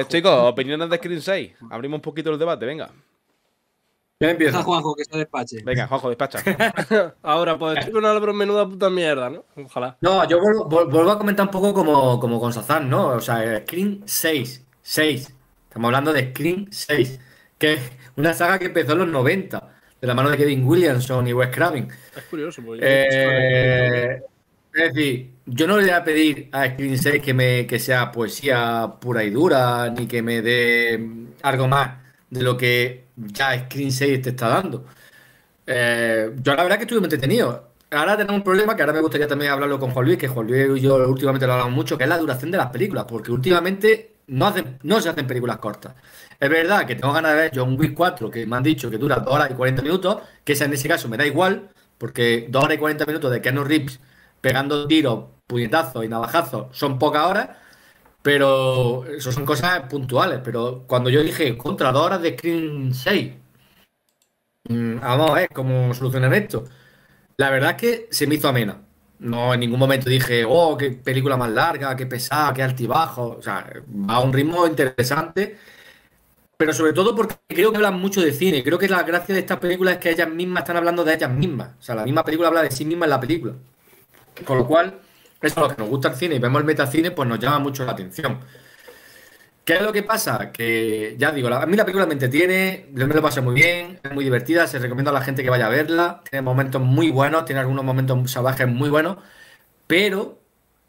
Eh, chicos, opiniones de Screen 6. Abrimos un poquito el debate, venga. Ya empieza? Juanjo, que se despache. Venga, Juanjo, despacha. Ahora, pues chico, una menuda puta mierda, ¿no? Ojalá. No, yo vuelvo, a comentar un poco como, como con Sazán, ¿no? O sea, Screen 6. 6. Estamos hablando de Screen 6. Que es una saga que empezó en los 90. De la mano de Kevin Williamson y Wes Craven. Es curioso, porque... Eh... Es decir, yo no le voy a pedir a Screen 6 que, me, que sea poesía pura y dura, ni que me dé algo más de lo que ya Screen 6 te está dando. Eh, yo la verdad que estuve entretenido. Ahora tenemos un problema que ahora me gustaría también hablarlo con Juan Luis, que Juan Luis y yo últimamente lo hablamos mucho, que es la duración de las películas, porque últimamente no, se hacen películas cortas. Es verdad que tengo ganas de ver John Wick 4, que me han dicho que dura 2 horas y 40 minutos, que en ese caso me da igual, porque 2 horas y 40 minutos de Keanu rips pegando tiros, puñetazos y navajazos son pocas horas, pero eso son cosas puntuales. Pero cuando yo dije contra dos horas de Screen 6, mm, vamos a ver cómo solucionar esto. La verdad es que se me hizo amena. No en ningún momento dije, oh, qué película más larga, qué pesada, qué altibajo. O sea, va a un ritmo interesante. Pero sobre todo porque creo que hablan mucho de cine. Creo que la gracia de estas películas es que ellas mismas están hablando de ellas mismas. O sea, la misma película habla de sí misma en la película. Con lo cual, eso es lo que nos gusta el cine y vemos el metacine, pues nos llama mucho la atención. ¿Qué es lo que pasa? Que ya digo, la, a mí la película me entretiene, me lo pasé muy bien, es muy divertida, se recomienda a la gente que vaya a verla, tiene momentos muy buenos, tiene algunos momentos salvajes muy buenos, pero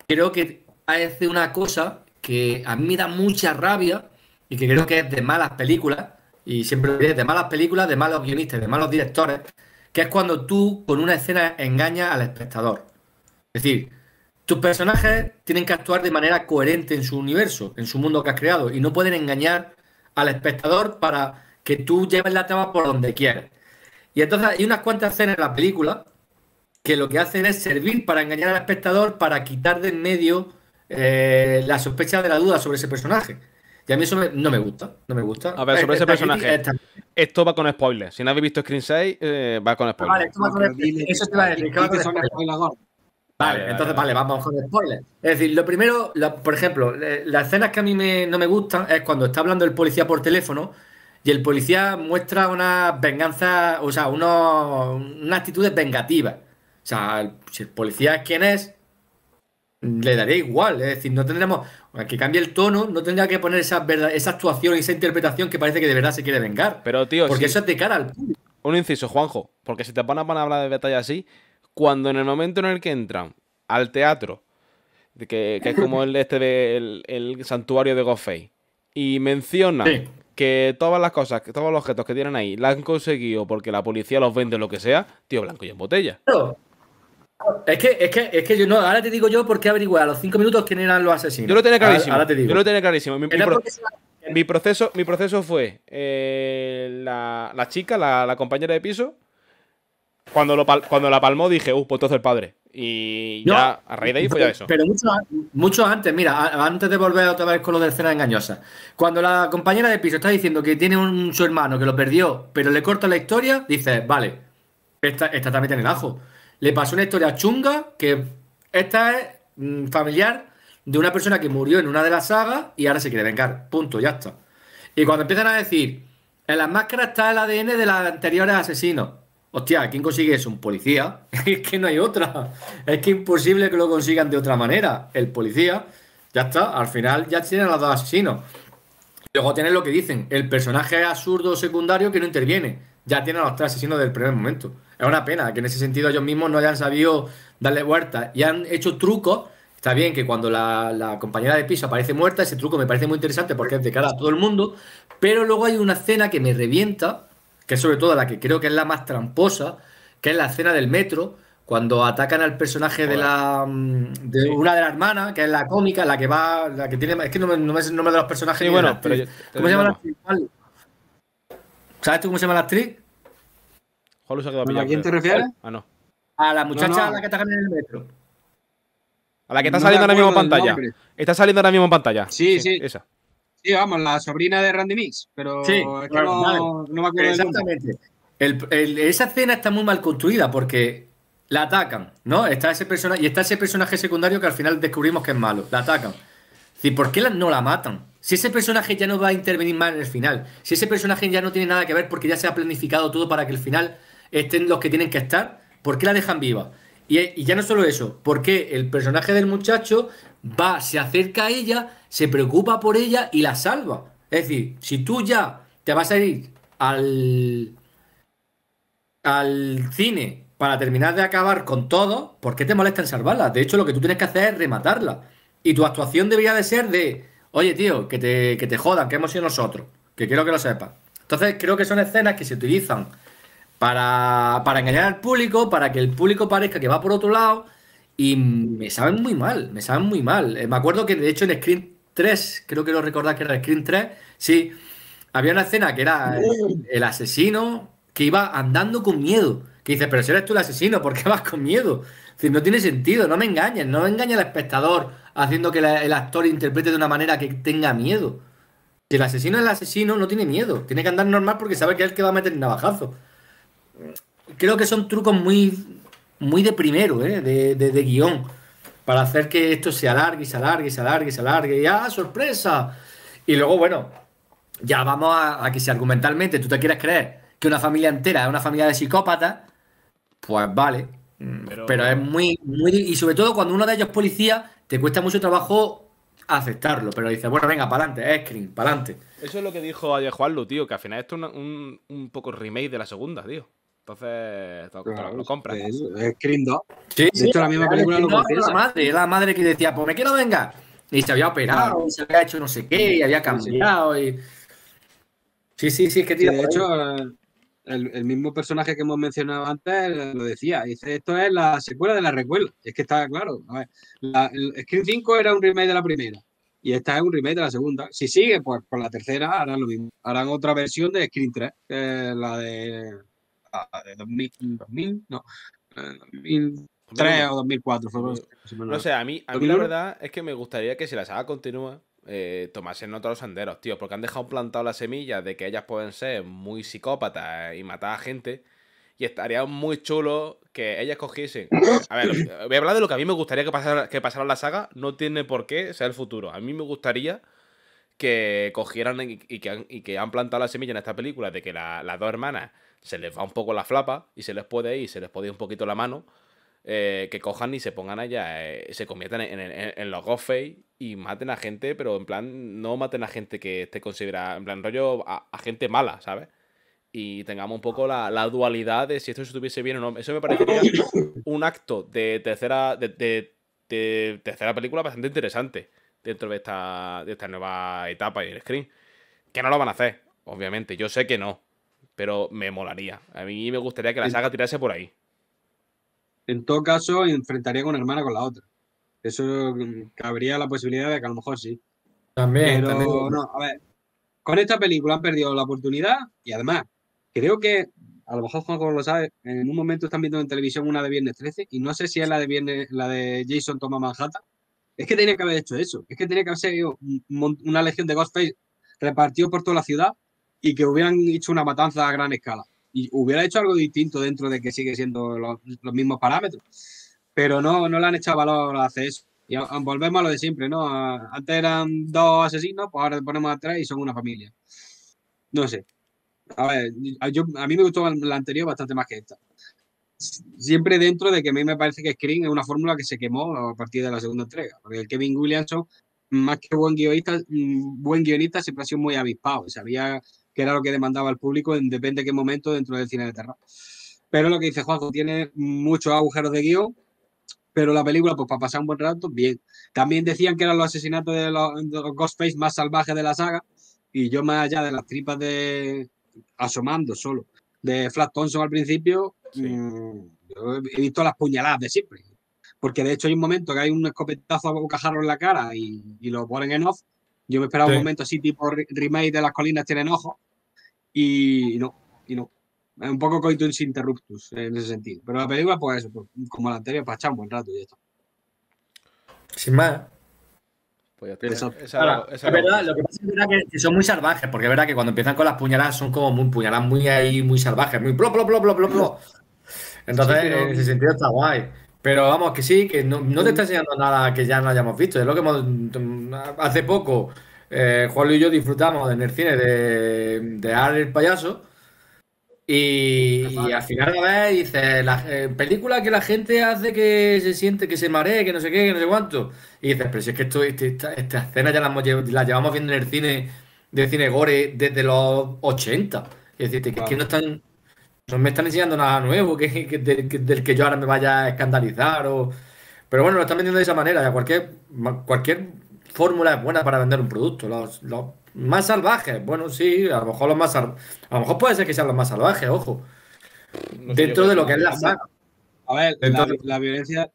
creo que hace una cosa que a mí me da mucha rabia y que creo que es de malas películas, y siempre es de malas películas, de malos guionistas, de malos directores, que es cuando tú con una escena engañas al espectador. Es decir, tus personajes tienen que actuar de manera coherente en su universo, en su mundo que has creado, y no pueden engañar al espectador para que tú lleves la trama por donde quieres. Y entonces hay unas cuantas escenas en la película que lo que hacen es servir para engañar al espectador, para quitar de en medio eh, la sospecha de la duda sobre ese personaje. Y a mí eso no me gusta, no me gusta. A ver, sobre eh, ese eh, personaje, esto va con spoilers. Si no habéis visto Screen 6, va con spoilers. vale, esto va con spoilers. Eso te va a decir. Que va con spoilers. Vale, entonces, vale, vamos con spoiler Es decir, lo primero, por ejemplo, eh, las escenas que a mí me, no me gustan es cuando está hablando el policía por teléfono y el policía muestra una venganza, o sea, una actitud vengativa. O sea, si el policía es quien es, le daría igual. Es decir, no tendremos, que cambie el tono, no tendría que poner esa, esa actuación y esa interpretación que parece que de verdad se quiere vengar. Pero, tío, porque eso es de cara al público. Un inciso, Juanjo, porque si te van a, hablar de detalle así, cuando en el momento en el que entran al teatro, que, es como el, este de, santuario de Goffey, y mencionan que todas las cosas, que todos los objetos que tienen ahí, la han conseguido porque la policía los vende lo que sea, tío blanco y en botella. Es que, es que, es que yo no, ahora te digo yo porque averigué a los cinco minutos quién eran los asesinos. Yo lo tenía clarísimo. Yo lo tenía clarísimo. Mi, proceso, mi proceso fue eh, la, chica, la compañera de piso, cuando, la palmó dije, uh, pues todo el padre. Y ya, a raíz de ahí fue ya eso. Pero mucho, mucho, antes, mira, antes de volver otra vez con lo de escenas engañosas. Cuando la compañera de piso está diciendo que tiene un, su hermano que lo perdió, pero le corta la historia, dice vale, esta, también tiene el ajo. Le pasó una historia chunga que esta es mm, familiar de una persona que murió en una de las sagas y ahora se quiere vengar. Punto, ya está. Y cuando empiezan a decir, en las máscaras está el ADN de los anteriores asesinos. Hostia, ¿quién consigue eso? Un policía. es que no hay otra. Es que imposible que lo consigan de otra manera. El policía, ya está. Al final ya tienen a los dos asesinos. Luego tienen lo que dicen, el personaje absurdo secundario que no interviene. Ya tienen a los tres asesinos del primer momento. Es una pena que en ese sentido ellos mismos no hayan sabido darle vuelta. Y han hecho trucos. Está bien que cuando la, la compañera de piso aparece muerta, ese truco me parece muy interesante porque es de cara a todo el mundo. Pero luego hay una escena que me revienta, que es sobre todo la que creo que es la más tramposa, que es la escena del metro, cuando atacan al personaje de la mm, de una de las hermanas, que es la cómica, la que va, la que tiene. Es que no me, no sé el nombre de los personajes. bueno, ¿Cómo se llama la actriz? ¿Sabes tú cómo se llama la actriz? ¿A, quién te refieres? Ah, no. A la muchacha a la que atacan en el metro. A la que está saliendo ahora mismo en pantalla. Está saliendo ahora mismo en pantalla. Sí, sí. sí. Esa. Sí, vamos, la sobrina de Randy Mix, pero no, me acuerdo. Exactamente. esa escena está muy mal construida porque la atacan, ¿no? Está ese personaje y está ese personaje secundario que al final descubrimos que es malo. La atacan. ¿Y ¿por qué no la matan? Si ese personaje ya no va a intervenir más en el final, si ese personaje ya no tiene nada que ver porque ya se ha planificado todo para que el final estén los que tienen que estar, ¿por qué la dejan viva? Y, ya no solo eso, porque el personaje del muchacho va, se acerca a ella, se preocupa por ella y la salva. Es decir, si tú ya te vas a ir al, al cine para terminar de acabar con todo, ¿por qué te molesta en salvarla? De hecho, lo que tú tienes que hacer es rematarla. Y tu actuación debería de ser de, oye, tío, que te, que te jodan, que hemos sido nosotros, que quiero que lo sepas. Entonces, creo que son escenas que se utilizan para, engañar al público, para que el público parezca que va por otro lado. Y me saben muy mal, me saben muy mal. Eh, me acuerdo que de hecho en Screen 3, creo que lo recordáis que era Screen 3, sí, había una escena que era el, asesino que iba andando con miedo. Que dice, pero si eres tú el asesino, ¿por qué vas con miedo? no tiene sentido, no me engañes, no me engañes al espectador haciendo que el actor interprete de una manera que tenga miedo. Si el asesino es el asesino, no tiene miedo, tiene que andar normal porque sabe que es el que va a meter el navajazo creo que son trucos muy, muy de primero, ¿eh? de, de, guión, para hacer que esto se alargue y se alargue y se alargue y se alargue. Y ¡ah, sorpresa! Y luego, bueno, ya vamos a, que si argumentalmente tú te quieres creer que una familia entera es una familia de psicópatas, pues vale. Mm, pero, es muy, muy. Y sobre todo cuando uno de ellos es policía, te cuesta mucho trabajo aceptarlo, pero dices, bueno, venga, para adelante, eh, screen, para adelante. Eso es lo que dijo ayer Juanlu, tío, que al final esto es un, un, poco remake de la segunda, tío. Entonces, para compra. Es, Scream 2. Sí, la misma película la madre, que decía, pues me quiero venga. Y se había operado, y se había hecho no sé qué, y había cambiado. Y... Sí, sí, sí, es que tío. de hecho, eh, el, mismo personaje que hemos mencionado antes eh, lo decía. Dice, esto es la secuela de la recuela. Es que está claro. A ver, Scream 5 era un remake de la primera. Y esta es un remake de la segunda. Si sigue, pues por la tercera harán lo mismo. Harán otra versión de Scream 3, que la de 2000, eh, 2000 no, 2003 o 2004. no sé, a mí, a la verdad es que me gustaría que si la saga continúa, eh, tomasen nota los senderos, tío, porque han dejado plantado la semilla de que ellas pueden ser muy psicópatas y matar a gente. Y estaría muy chulo que ellas cogiesen. A ver, voy a hablar de lo que a mí me gustaría que pasara, que la saga. No tiene por qué ser el futuro. A mí me gustaría que cogieran y, que, han, plantado la semilla en esta película de que las dos hermanas se les va un poco la flapa y se les puede ir, se les puede un poquito la mano, eh, que cojan y se pongan allá, eh, se conviertan en, los y maten a gente, pero en plan, no maten a gente que esté considerada, en plan, rollo a, gente mala, ¿sabes? y tengamos un poco la, dualidad de si esto estuviese bien o no. Eso me parecería un acto de tercera, de, tercera película bastante interesante dentro de esta, de esta nueva etapa y el screen. Que no lo van a hacer, obviamente. Yo sé que no. Pero me molaría. A mí me gustaría que la saga tirase por ahí. En todo caso, enfrentaría con una hermana con la otra. Eso mm, cabría la posibilidad de que a lo mejor sí. También, Con esta película han perdido la oportunidad y además, creo que, a lo mejor Juanjo lo sabe, en un momento están viendo en televisión una de Viernes 13 y no sé si es la de la de Jason toma Manhattan. Es que tenía que haber hecho eso. Es que tenía que haber sido una legión de Ghostface repartido por toda la ciudad y que hubieran hecho una matanza a gran escala. Y hubiera hecho algo distinto dentro de que sigue siendo los, mismos parámetros. Pero no, no le han echado valor a hacer eso. Y volvemos a lo de siempre, ¿no? antes eran dos asesinos, pues ahora le ponemos atrás tres y son una familia. No sé. A mí me gustó la anterior bastante más que esta. Siempre dentro de que a mí me parece que Scream es una fórmula que se quemó a partir de la segunda entrega. Porque el Kevin Williamson, más que buen guionista, mm, buen guionista siempre ha sido muy avispado. Sabía que era lo que demandaba el público en depende de qué momento dentro del cine de terror. Pero lo que dice Juanjo, tiene muchos agujeros de guión, pero la película, pues para pasar un buen rato, bien. También decían que eran los asesinatos de los, Ghostface más salvajes de la saga, y yo más allá de las tripas de asomando solo, de Flat Thompson al principio, mm, he visto las puñaladas de siempre. Porque de hecho hay un momento que hay un escopetazo a bocajarro en la cara y, lo ponen en off. Yo me esperaba un momento así, tipo remake de las colinas tienen ojo. Y no, y no. un poco coitus interruptus en ese sentido. Pero la película, pues eso, pues, como la anterior, para pues, echar un buen rato y esto. Sin más. Pues ya esa, esa es verdad, lo que pasa es que, son muy salvajes, porque es verdad que cuando empiezan con las puñaladas son como muy puñaladas muy ahí, muy salvajes, muy blo, blo, blo, blo, blo, Entonces, en ese sentido está guay. Pero vamos, que sí, que no, no, te está enseñando nada que ya no hayamos visto. Es lo que hemos. Hace poco eh, Juan y yo disfrutamos en el cine de, de Ar el payaso. Y, al final a vez dice, la, película que la gente hace que se siente, que se maree, que no sé qué, que no sé cuánto. Y dices, pero si es que esto, este, esta, escena ya la, llevamos viendo en el cine de cine gore desde los 80. Y decir, que, es que no están, no me están enseñando nada nuevo, que, del, que, yo ahora me vaya a escandalizar. O... Pero bueno, lo están vendiendo de esa manera. Cualquier, cualquier fórmulas buenas para vender un producto. Los, más salvajes, bueno, sí, a lo mejor los más a lo mejor puede ser que sean los más salvajes, ojo. dentro de lo que es la saga. A ver, la, violencia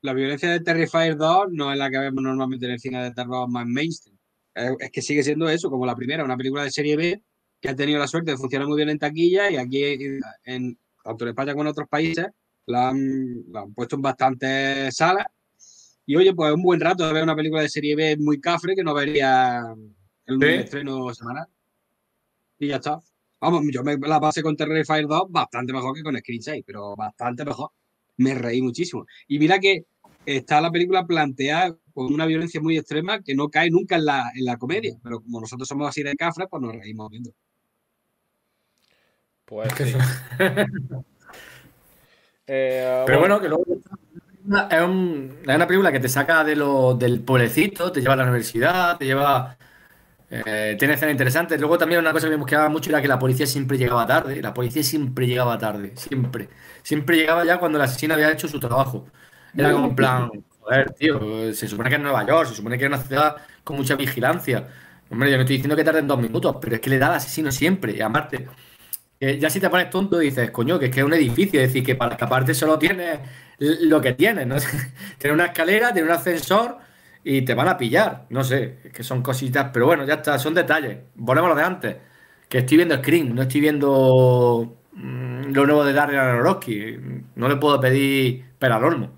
la violencia de Terrifier 2 no es la que vemos normalmente en el cine de terror más mainstream. Eh, es que sigue siendo eso, como la primera, una película de serie B que ha tenido la suerte de funcionar muy bien en taquilla y aquí, en, tanto en España como en otros países, la han puesto en bastantes salas y oye, pues un buen rato de ver una película de serie B muy cafre que no vería el estreno semanal. Y ya está. Vamos, yo me la pasé con Terror Fire 2 bastante mejor que con Screen 6, pero bastante mejor. Me reí muchísimo. Y mira que está la película planteada con una violencia muy extrema que no cae nunca en la, en la comedia, pero como nosotros somos así de cafre pues nos reímos viendo. Pues sí. Eh, pero bueno, que luego es, una película que te saca de lo, del pueblecito, te lleva a la universidad, te lleva. Eh, tiene escenas interesantes. Luego también una cosa que me buscaba mucho era que la policía siempre llegaba tarde. La policía siempre llegaba tarde, siempre. Siempre llegaba ya cuando el asesino había hecho su trabajo. Era como en plan, joder, tío, se supone que es Nueva York, se supone que es una ciudad con mucha vigilancia. Hombre, yo no estoy diciendo que en dos minutos, pero es que le da al asesino siempre. Y aparte, ya si te pones tonto dices, coño, que es que es un edificio, es decir, que para escaparte solo tienes lo que tienes, ¿no? tiene una escalera, tiene un ascensor y te van a pillar, no sé, es que son cositas, pero bueno, ya está, son detalles. Volvemos lo de antes, que estoy viendo Scream, no estoy viendo mm, lo nuevo de Darren Aronofsky, no le puedo pedir olmo